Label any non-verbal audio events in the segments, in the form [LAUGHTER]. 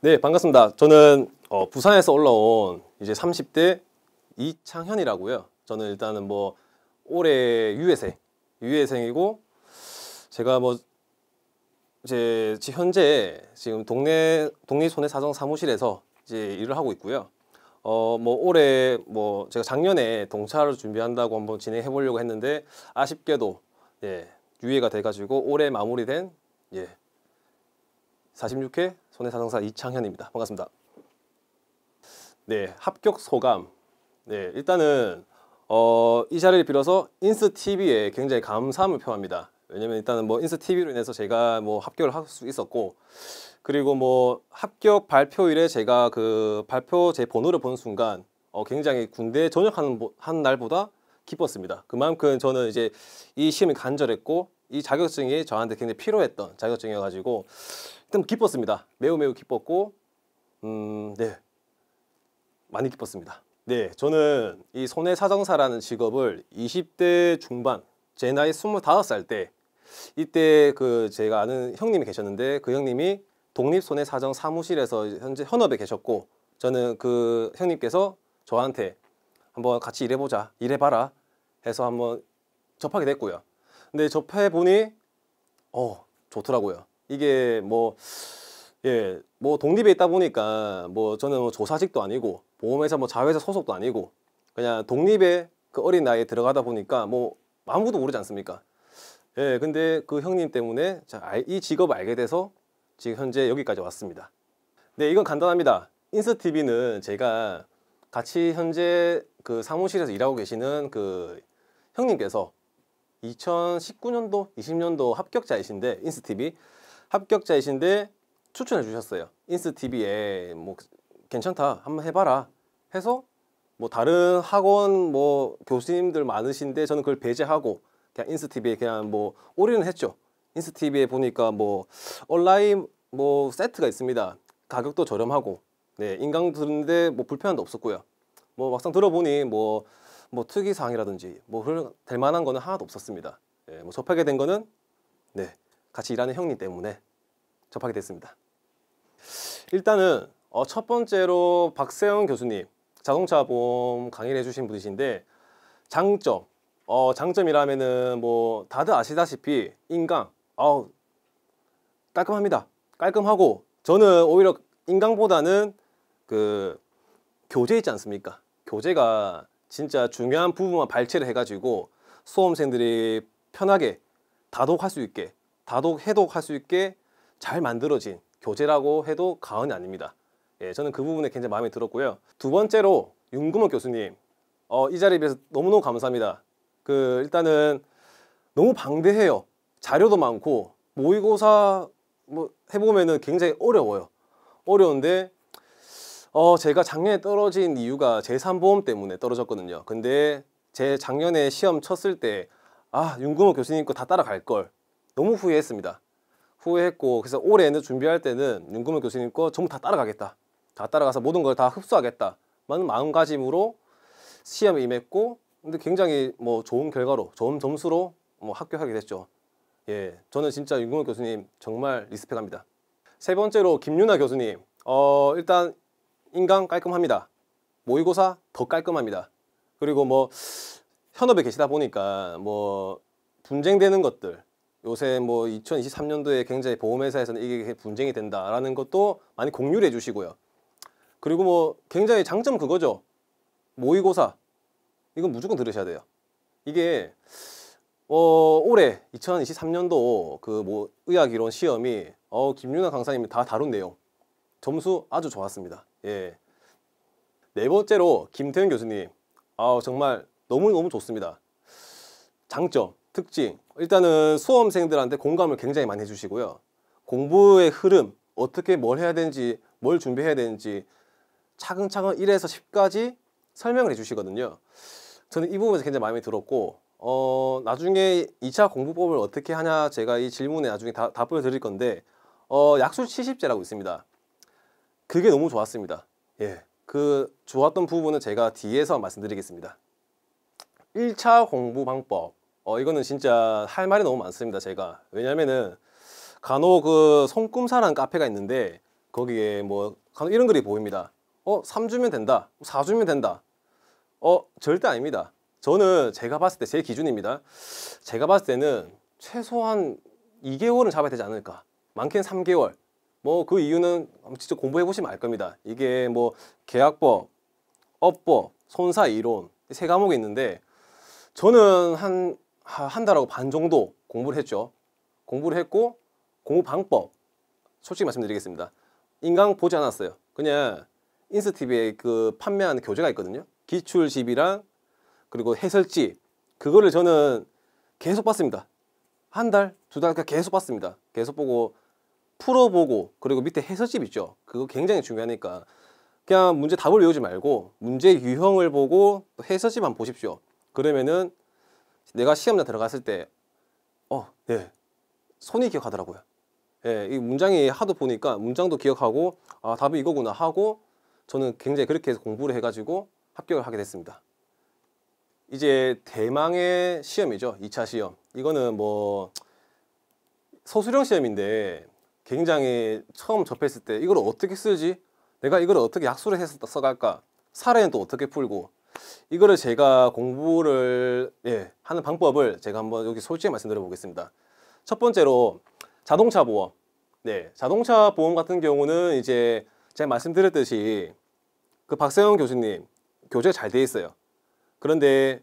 네, 반갑습니다. 저는 어, 부산에서 올라온 이제 30대 이창현이라고요. 저는 일단은 뭐 올해 유예생, 유예생이고 제가 뭐 이제 현재 지금 동네 동네 손해사정 사무실에서 이제 일을 하고 있고요. 어 뭐 올해 뭐 제가 작년에 동차를 준비한다고 한번 진행해 보려고 했는데 아쉽게도 예 유예가 돼가지고 올해 마무리된 예 46회 손해사정사 이창현입니다. 반갑습니다. 네, 합격 소감. 네, 일단은 어, 이 자리를 빌어서 인스 TV에 굉장히 감사함을 표합니다. 왜냐면 일단은 뭐 인스 TV로 인해서 제가 뭐 합격을 할 수 있었고 그리고 뭐 합격 발표일에 제가 그 발표 제 번호를 본 순간 어, 굉장히 군대에 전역하는 한 날보다 기뻤습니다. 그만큼 저는 이제 이 시험이 간절했고 이 자격증이 저한테 굉장히 필요했던 자격증이어가지고 일단 기뻤습니다. 매우 매우 기뻤고 음, 네 많이 기뻤습니다. 네, 저는 이 손해사정사라는 직업을 20대 중반 제 나이 25살 때 이때 그 제가 아는 형님이 계셨는데 그 형님이 독립손해사정 사무실에서 현재 현업에 계셨고 저는 그 형님께서 저한테 한번 같이 일해보자 일해봐라 해서 한번 접하게 됐고요 근데 접해 보니 어 좋더라고요. 이게 뭐 예, 뭐 독립에 있다 보니까 뭐 저는 뭐 조사직도 아니고 보험회사 뭐 자회사 소속도 아니고 그냥 독립에 그 어린 나이에 들어가다 보니까 뭐 아무도 모르지 않습니까? 예, 근데 그 형님 때문에 이직업 알게 돼서 지금 현재 여기까지 왔습니다. 네, 이건 간단합니다. 인스티비는 제가 같이 현재 그 사무실에서 일하고 계시는 그 형님께서 2019년도, 20년도 합격자이신데 인스티비 합격자이신데 추천해 주셨어요. 인스티비에 뭐 괜찮다, 한번 해봐라 해서 뭐 다른 학원 뭐 교수님들 많으신데 저는 그걸 배제하고 그냥 인스티비에 그냥 뭐 올인을 했죠. 인스티비에 보니까 뭐 온라인 뭐 세트가 있습니다. 가격도 저렴하고 네 인강 들는데 뭐 불편함도 없었고요. 뭐 막상 들어보니 뭐뭐 특이 사항이라든지 뭐 될 만한 거는 하나도 없었습니다. 예, 뭐 접하게 된 거는 네 같이 일하는 형님 때문에 접하게 됐습니다. 일단은 어, 첫 번째로 박세영 교수님 자동차 보험 강의를 해주신 분이신데 장점 어, 장점이라면은 뭐 다들 아시다시피 인강 어, 깔끔합니다. 깔끔하고 저는 오히려 인강보다는 그 교재 있지 않습니까? 교재가 진짜 중요한 부분만 발췌를 해가지고 수험생들이 편하게 다독할 수 있게 다독 해독할 수 있게 잘 만들어진 교재라고 해도 과언이 아닙니다. 예, 저는 그 부분에 굉장히 마음에 들었고요. 두 번째로 윤금원 교수님 어, 이 자리에 비해서 너무너무 감사합니다. 그 일단은 너무 방대해요. 자료도 많고 모의고사 뭐해보면 굉장히 어려워요. 어려운데 어, 제가 작년에 떨어진 이유가 제3보험 때문에 떨어졌거든요. 근데 제 작년에 시험 쳤을 때 아, 윤금호 교수님 거 다 따라갈 걸. 너무 후회했습니다. 후회했고 그래서 올해는 준비할 때는 윤금호 교수님 거 전부 다 따라가겠다. 다 따라가서 모든 걸 다 흡수하겠다. 많은 마음가짐으로 시험에 임했고 근데 굉장히 뭐 좋은 결과로 좋은 점수로 뭐 합격하게 됐죠. 예, 저는 진짜 윤금호 교수님 정말 리스펙합니다. 세 번째로 김윤아 교수님. 어, 일단 인강 깔끔합니다. 모의고사 더 깔끔합니다. 그리고 뭐 현업에 계시다 보니까 뭐 분쟁되는 것들 요새 뭐 2023년도에 굉장히 보험회사에서는 이게 분쟁이 된다라는 것도 많이 공유를 해주시고요. 그리고 뭐 굉장히 장점 그거죠. 모의고사 이건 무조건 들으셔야 돼요. 이게 어, 올해 2023년도 그 뭐 의학이론 시험이 어, 김윤아 강사님이 다 다룬 내용 점수 아주 좋았습니다. 예. 네 번째로 김태현 교수님. 아 정말 너무너무 좋습니다. 장점, 특징. 일단은 수험생들한테 공감을 굉장히 많이 해주시고요. 공부의 흐름, 어떻게 뭘 해야 되는지, 뭘 준비해야 되는지 차근차근 1에서 10까지 설명을 해주시거든요. 저는 이 부분에서 굉장히 마음에 들었고 어, 나중에 2차 공부법을 어떻게 하냐 제가 이 질문에 나중에 다, 답을 드릴 건데 어, 약수 70제라고 있습니다. 그게 너무 좋았습니다. 예. 그 좋았던 부분은 제가 뒤에서 말씀드리겠습니다. 1차 공부 방법. 어, 이거는 진짜 할 말이 너무 많습니다, 제가. 왜냐면은 간혹 그 손꿈사라는 카페가 있는데 거기에 뭐 간혹 이런 글이 보입니다. 어, 3주면 된다. 4주면 된다. 어, 절대 아닙니다. 저는 제가 봤을 때 제 기준입니다. 제가 봤을 때는 최소한 2개월은 잡아야 되지 않을까. 많게는 3개월. 뭐그 이유는 직접 공부해 보시면 알 겁니다. 이게 뭐 계약법, 업법, 손사 이론 세 과목이 있는데 저는 한 한 달하고 반 정도 공부를 했죠. 공부를 했고 공부 방법 솔직히 말씀드리겠습니다. 인강 보지 않았어요. 그냥 인스티비에 그 판매하는 교재가 있거든요. 기출집이랑 그리고 해설지 그거를 저는 계속 봤습니다. 한 달, 두달 그러니까 계속 봤습니다. 계속 보고 풀어보고 그리고 밑에 해설집 있죠 그거 굉장히 중요하니까 그냥 문제 답을 외우지 말고 문제 유형을 보고 해설집 한번 보십시오 그러면은 내가 시험장 들어갔을 때 어, 네. 손이 기억하더라고요. 예, 이 문장이 하도 보니까 문장도 기억하고 아, 답이 이거구나 하고 저는 굉장히 그렇게 해서 공부를 해 가지고 합격을 하게 됐습니다. 이제 대망의 시험이죠. 2차 시험. 이거는 뭐 소수령 시험인데 굉장히 처음 접했을 때 이걸 어떻게 쓰지? 내가 이걸 어떻게 약수를 해서 써갈까? 사례는 또 어떻게 풀고 이거를 제가 공부를 예, 하는 방법을 제가 한번 여기 솔직히 말씀드려 보겠습니다. 첫 번째로 자동차 보험. 네, 자동차 보험 같은 경우는 이제 제가 말씀드렸듯이 그 박세영 교수님 교재 잘돼 있어요. 그런데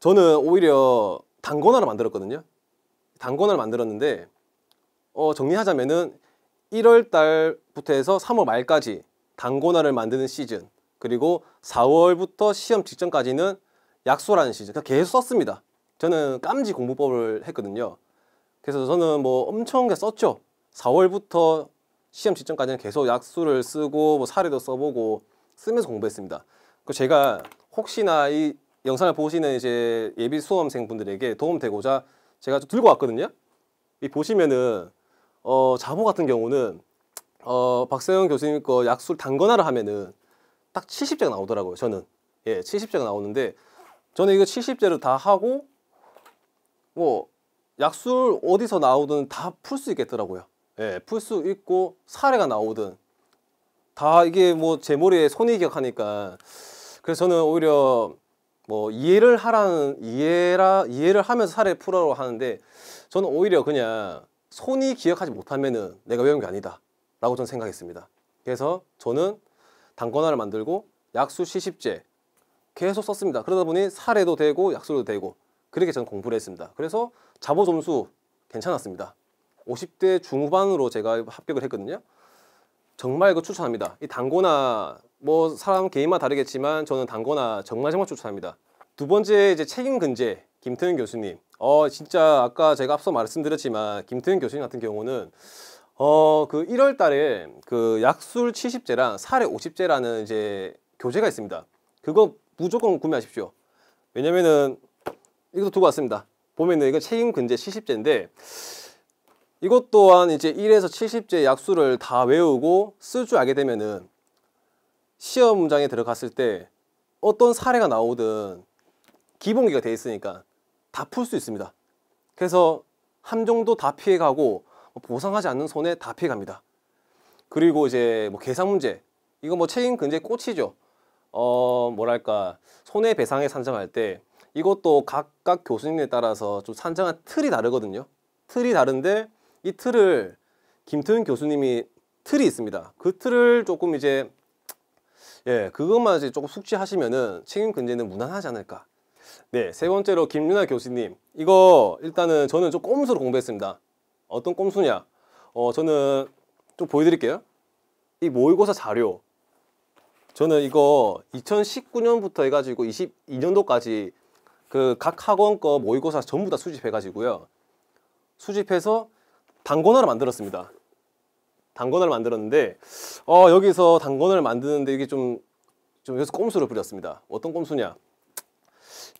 저는 오히려 단권화를 만들었거든요. 단권화를 만들었는데 어, 정리하자면은 1월 달부터 해서 3월 말까지 단고나를 만드는 시즌 그리고 4월부터 시험 직전까지는 약소라는 시즌 그 계속 썼습니다 저는 깜지 공부법을 했거든요 그래서 저는 뭐 엄청 썼죠 4월부터 시험 직전까지는 계속 약수를 쓰고 뭐 사례도 써보고 쓰면서 공부했습니다 그 제가 혹시나 이 영상을 보시는 이제 예비 수험생 분들에게 도움되고자 제가 들고 왔거든요 이 보시면은 어, 자보 같은 경우는 어, 박세영 교수님 거 약술 단거나를 하면은 딱 70제가 나오더라고요. 저는 예, 70제가 나오는데 저는 이거 7 0제로다 하고 뭐 약술 어디서 나오든 다 풀 수 있겠더라고요. 예, 풀 수 있고 사례가 나오든 다 이게 뭐 제 머리에 손이 기억하니까 그래서 저는 오히려 뭐 이해를 하라는 이해라 이해를 하면서 사례 풀어라고 하는데 저는 오히려 그냥 손이 기억하지 못하면은 내가 외운 게 아니다 라고 저는 생각했습니다 그래서 저는 당권화를 만들고 약수 시십제 계속 썼습니다 그러다 보니 사례도 되고 약수도 되고 그렇게 저는 공부를 했습니다 그래서 자보 점수 괜찮았습니다 50대 중후반으로 제가 합격을 했거든요 정말 그 추천합니다 이 당권화 뭐 사람 개인마다 다르겠지만 저는 당권화 정말 정말 추천합니다 두 번째 이제 책임 근제 김태윤 교수님 어 진짜 아까 제가 앞서 말씀드렸지만 김태현 교수님 같은 경우는 어그 1월 달에 그 약술 70제랑 사례 50제라는 이제 교재가 있습니다. 그거 무조건 구매하십시오. 왜냐면은 이것도 두고 왔습니다. 보면은 이거 책임 근제 70제인데 이것 또한 이제 1에서 70제 약수를 다 외우고 쓸 줄 알게 되면은 시험 문장에 들어갔을 때 어떤 사례가 나오든 기본기가 돼 있으니까 다풀수 있습니다. 그래서 함정도 다 피해가고 뭐 보상하지 않는 손에다 피해갑니다. 그리고 이제 뭐 계산 문제 이거 뭐 책임 근제 꽃이죠. 어 뭐랄까 손해배상에 산정할 때 이것도 각각 교수님에 따라서 좀 산정한 틀이 다르거든요. 틀이 다른데 이 틀을 김태훈 교수님이 틀이 있습니다. 그 틀을 조금 이제 예 그것만 이제 조금 숙지하시면은 책임 근제는 무난하지 않을까 네, 세 번째로 김윤아 교수님. 이거 일단은 저는 좀 꼼수로 공부했습니다. 어떤 꼼수냐? 어, 저는 좀 보여드릴게요. 이 모의고사 자료. 저는 이거 2019년부터 해가지고 22년도까지 그 각 학원 거 모의고사 전부 다 수집해가지고요. 수집해서 단권화를 만들었습니다. 단권화를 만들었는데 어, 여기서 단권화를 만드는데 이게 좀, 좀 여기서 꼼수를 부렸습니다. 어떤 꼼수냐?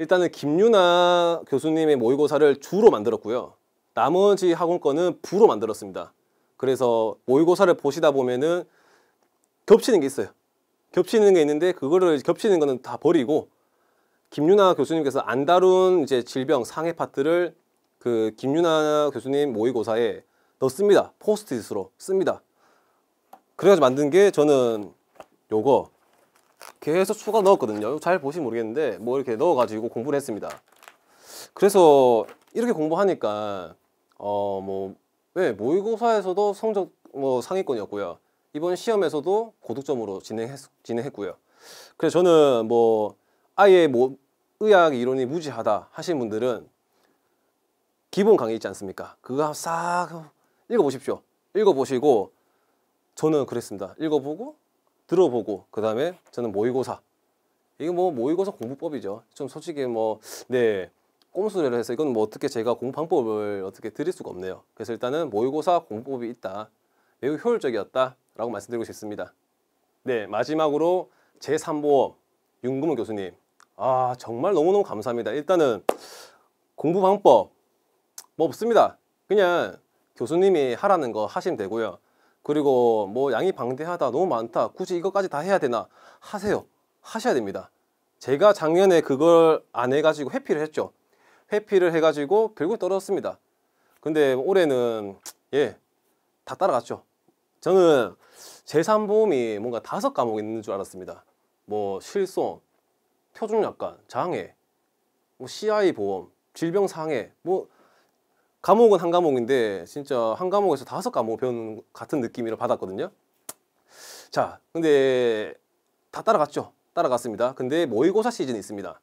일단은 김유나 교수님의 모의고사를 주로 만들었고요. 나머지 학원 거는 부로 만들었습니다. 그래서 모의고사를 보시다 보면은 겹치는 게 있어요. 겹치는 게 있는데 그거를 겹치는 거는 다 버리고 김유나 교수님께서 안 다룬 이제 질병 상해 파트를 그 김유나 교수님 모의고사에 넣습니다. 포스트잇으로 씁니다. 그래가지고 만든 게 저는 요거 계속 추가 넣었거든요 잘 보시 면 모르겠는데 뭐 이렇게 넣어가지고 공부를 했습니다 그래서 이렇게 공부하니까 어뭐 네, 모의고사에서도 성적 뭐 상위권이었고요 이번 시험에서도 고득점으로 진행했, 진행했고요 그래서 저는 뭐 아예 뭐 의학 이론이 무지하다 하신 분들은 기본 강의 있지 않습니까? 그거 싹 읽어보십시오. 읽어보시고 저는 그랬습니다. 읽어보고 들어보고 그 다음에 저는 모의고사 이게 뭐 모의고사 공부법이죠 좀 솔직히 뭐 네 꼼수를 해서 이건 뭐 어떻게 제가 공부 방법을 어떻게 드릴 수가 없네요 그래서 일단은 모의고사 공부법이 있다 매우 효율적이었다 라고 말씀드리고 싶습니다 네 마지막으로 제3보험 윤금은 교수님 아 정말 너무너무 감사합니다 일단은 공부 방법 뭐 없습니다 그냥 교수님이 하라는 거 하시면 되고요 그리고 뭐 양이 방대하다 너무 많다 굳이 이것까지 다 해야 되나 하세요 하셔야 됩니다 제가 작년에 그걸 안 해가지고 회피를 했죠 회피를 해가지고 결국 떨어졌습니다 근데 올해는 예 다 따라갔죠 저는 재산보험이 뭔가 다섯 과목 있는 줄 알았습니다 뭐 실손, 표준약관, 장애, 뭐 CI 보험, 질병 상해 뭐 과목은 한 과목인데 진짜 한 과목에서 다섯 과목 배우는 같은 느낌이라 받았거든요. 자, 근데 다 따라갔죠. 따라갔습니다. 근데 모의고사 시즌이 있습니다.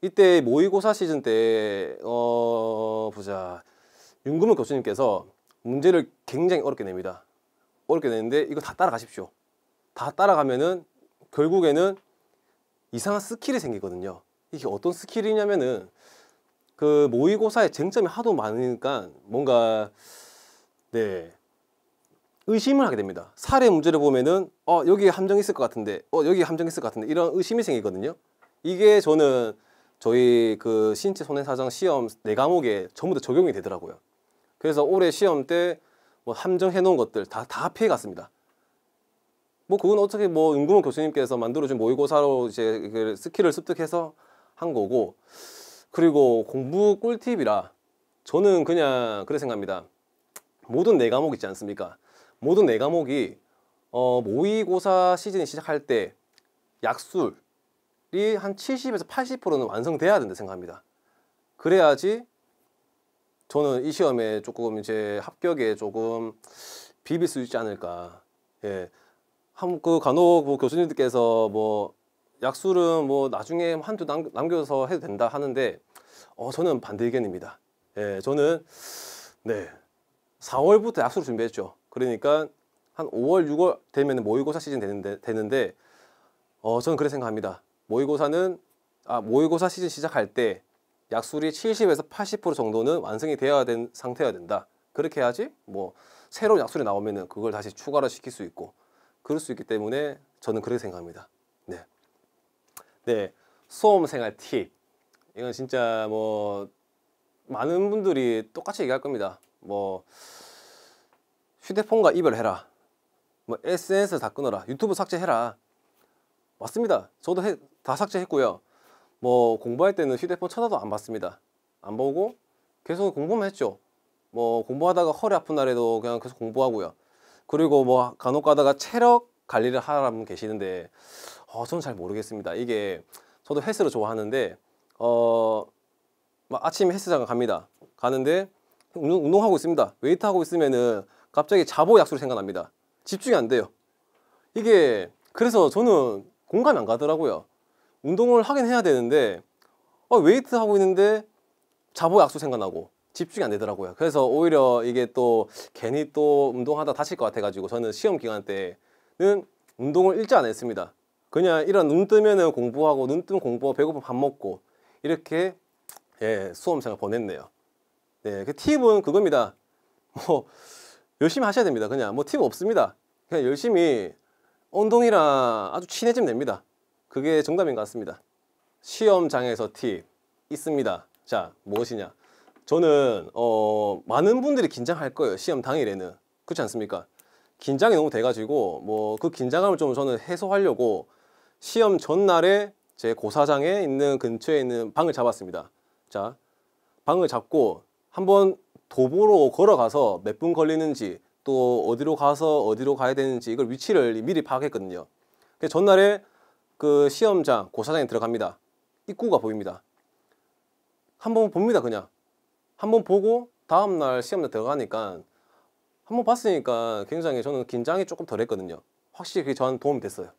이때 모의고사 시즌 때 어, 보자. 윤금은 교수님께서 문제를 굉장히 어렵게 냅니다. 어렵게 내는데 이거 다 따라가십시오. 다 따라가면은 결국에는 이상한 스킬이 생기거든요. 이게 어떤 스킬이냐면은 그 모의고사의 쟁점이 하도 많으니까 뭔가 네 의심을 하게 됩니다. 사례 문제를 보면은 어 여기 함정 있을 것 같은데 어 여기 함정 있을 것 같은데 이런 의심이 생기거든요. 이게 저는 저희 그 신체 손해사정 시험 네 과목에 전부 다 적용이 되더라고요. 그래서 올해 시험 때뭐 함정해 놓은 것들 다 다 피해 갔습니다. 뭐 그건 어떻게 뭐 윤구문 교수님께서 만들어준 모의고사로 이제 스킬을 습득해서 한 거고 그리고 공부 꿀팁이라 저는 그냥 그래 생각합니다. 모든 네 과목 있지 않습니까? 모든 네 과목이 어, 모의고사 시즌 이 시작할 때 약술이 한 70에서 80%는 완성돼야 된다 생각합니다. 그래야지 저는 이 시험에 조금 이제 합격에 조금 비빌 수 있지 않을까. 예. 한 그 간호 뭐 교수님들께서 뭐 약술은 뭐 나중에 한두 남, 겨서 해도 된다 하는데 어, 저는 반대 의견입니다. 예, 저는 네 4월부터 약수를 준비했죠. 그러니까 한 5월, 6월 되면 모의고사 시즌 되는데, 되는데 어, 저는 그렇게 생각합니다. 모의고사는 아, 모의고사 시즌 시작할 때 약술이 70에서 80% 정도는 완성이 되어야 된 상태여야 된다. 그렇게 해야지 뭐 새로운 약술이 나오면은 그걸 다시 추가로 시킬 수 있고 그럴 수 있기 때문에 저는 그렇게 생각합니다. 때 수험생활 팁 이건 진짜 뭐 많은 분들이 똑같이 얘기할 겁니다 뭐 휴대폰과 이별해라 뭐 SNS 다 끊어라 유튜브 삭제해라 맞습니다 저도 해, 다 삭제했고요 뭐 공부할 때는 휴대폰 쳐다도 안 봤습니다 안 보고 계속 공부만 했죠 뭐 공부하다가 허리 아픈 날에도 그냥 계속 공부하고요 그리고 뭐 간혹 가다가 체력 관리를 하라면 계시는데 어, 저는 잘 모르겠습니다. 이게 저도 헬스를 좋아하는데 어, 막 아침에 헬스장 갑니다. 가는데 운동, 하고 있습니다. 웨이트 하고 있으면은 갑자기 자보 약속이 생각납니다. 집중이 안 돼요. 이게 그래서 저는 공감이 안 가더라고요. 운동을 하긴 해야 되는데 어, 웨이트 하고 있는데 자보 약속 생각나고 집중이 안 되더라고요. 그래서 오히려 이게 또 괜히 또 운동하다 다칠 것 같아가지고 저는 시험 기간 때는 운동을 일제 안 했습니다. 그냥 이런 눈 뜨면은 공부하고 눈 뜨면 공부하고 배고프면 밥 먹고 이렇게 예, 수험생을 보냈네요. 네, 그 팁은 그겁니다. [LAUGHS] 뭐 열심히 하셔야 됩니다. 그냥 뭐 팁 없습니다. 그냥 열심히 운동이랑 아주 친해지면 됩니다. 그게 정답인 것 같습니다. 시험장에서 팁 있습니다. 자, 무엇이냐? 저는 어, 많은 분들이 긴장할 거예요. 시험 당일에는. 그렇지 않습니까? 긴장이 너무 돼가지고 뭐 그 긴장감을 좀 저는 해소하려고 시험 전날에 제 고사장에 있는 근처에 있는 방을 잡았습니다. 자, 방을 잡고 한번 도보로 걸어가서 몇 분 걸리는지 또 어디로 가서 어디로 가야 되는지 이걸 위치를 미리 파악했거든요. 그 전날에 그 시험장 고사장에 들어갑니다. 입구가 보입니다. 한번 봅니다 그냥. 한번 보고 다음날 시험장 들어가니까 한번 봤으니까 굉장히 저는 긴장이 조금 덜했거든요. 확실히 그게 저한테 도움이 됐어요.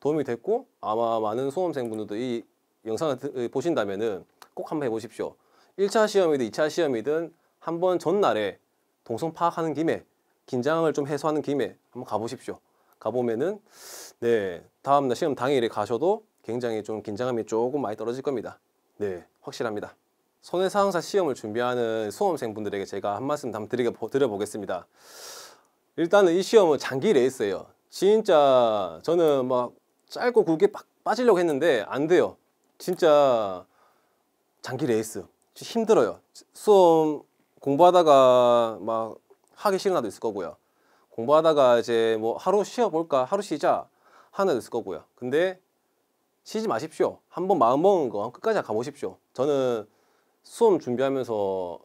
도움이 됐고 아마 많은 수험생분들도 이 영상을 어, 보신다면꼭 한번 해보십시오. 1차 시험이든 2차 시험이든 한번 전날에 동선 파악하는 김에 긴장을 좀 해소하는 김에 한번 가보십시오. 가보면은 네 다음날 시험 당일에 가셔도 굉장히 좀 긴장감이 조금 많이 떨어질 겁니다. 네 확실합니다. 손해사항사 시험을 준비하는 수험생분들에게 제가 한 말씀 담 드리게, 드려보겠습니다. 일단은 이 시험은 장기 레이스예요. 진짜 저는 막 짧고 굵게 빡 빠지려고 했는데 안 돼요. 진짜 장기 레이스 힘들어요. 수험 공부하다가 막 하기 싫은 날도 있을 거고요. 공부하다가 이제 뭐 하루 쉬어볼까 하루 쉬자 하나도 있을 거고요. 근데 쉬지 마십시오. 한번 마음 먹은 거 끝까지 가보십시오. 저는 수험 준비하면서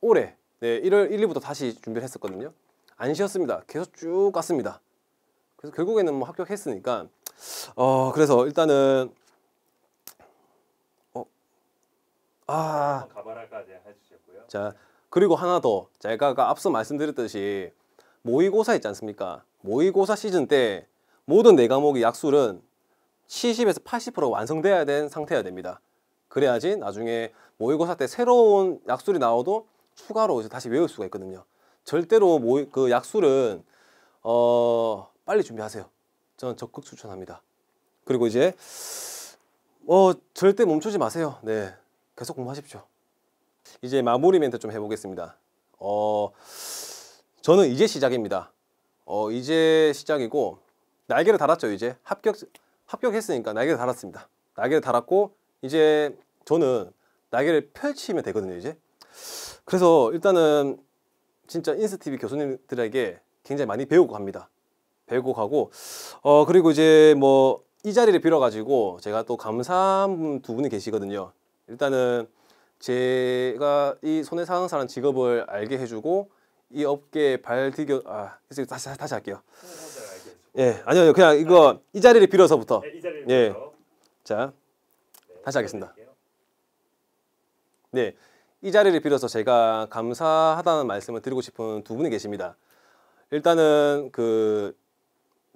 올해 네, 1월 1, 일부터 다시 준비를 했었거든요. 안 쉬었습니다. 계속 쭉 갔습니다. 그래서 결국에는 뭐 합격했으니까 어 그래서 일단은 어아 가바라까지 해주셨고요. 자 그리고 하나 더 제가 앞서 말씀드렸듯이 모의고사 있지 않습니까? 모의고사 시즌 때 모든 네 과목의 약술은 70에서 80% 완성돼야 된 상태여야 됩니다. 그래야지 나중에 모의고사 때 새로운 약술이 나와도 추가로 이제 다시 외울 수가 있거든요. 절대로 모의, 그 약술은 어, 빨리 준비하세요. 저는 적극 추천합니다. 그리고 이제 어 절대 멈추지 마세요. 네, 계속 공부하십시오. 이제 마무리 멘트 좀 해보겠습니다. 어 저는 이제 시작입니다. 어 이제 시작이고 날개를 달았죠. 이제 합격 합격했으니까 날개를 달았습니다. 날개를 달았고 이제 저는 날개를 펼치면 되거든요. 이제 그래서 일단은 진짜 인스티비 교수님들에게 굉장히 많이 배우고 갑니다. 배고가고어 그리고 이제 뭐 이 자리를 빌어 가지고 제가 또 감사한 두 분이 계시거든요 일단은 제가 이 손해사항사라는 직업을 알게 해주고 이 업계에 발디뎌 아그래 다시 다시 할게요 예 아니요 아니, 그냥 이거 이 자리를 빌어서부터 네, 예자 다시 네, 하겠습니다 네 이 자리를 빌어서 제가 감사하다는 말씀을 드리고 싶은 두 분이 계십니다. 일단은 그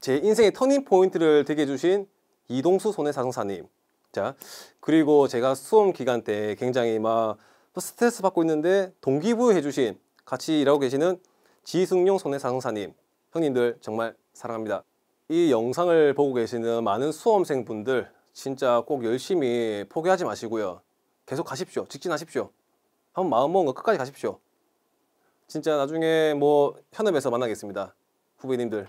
제 인생의 터닝 포인트를 되게 해주신 이동수 손해사정사님. 자, 그리고 제가 수험 기간 때 굉장히 막 스트레스 받고 있는데 동기부여해 주신 같이 일하고 계시는 지승용 손해사정사님. 형님들 정말 사랑합니다. 이 영상을 보고 계시는 많은 수험생분들 진짜 꼭 열심히 포기하지 마시고요. 계속 가십시오. 직진하십시오. 한번 마음먹은 거 끝까지 가십시오. 진짜 나중에 뭐 현업에서 만나겠습니다. 후배님들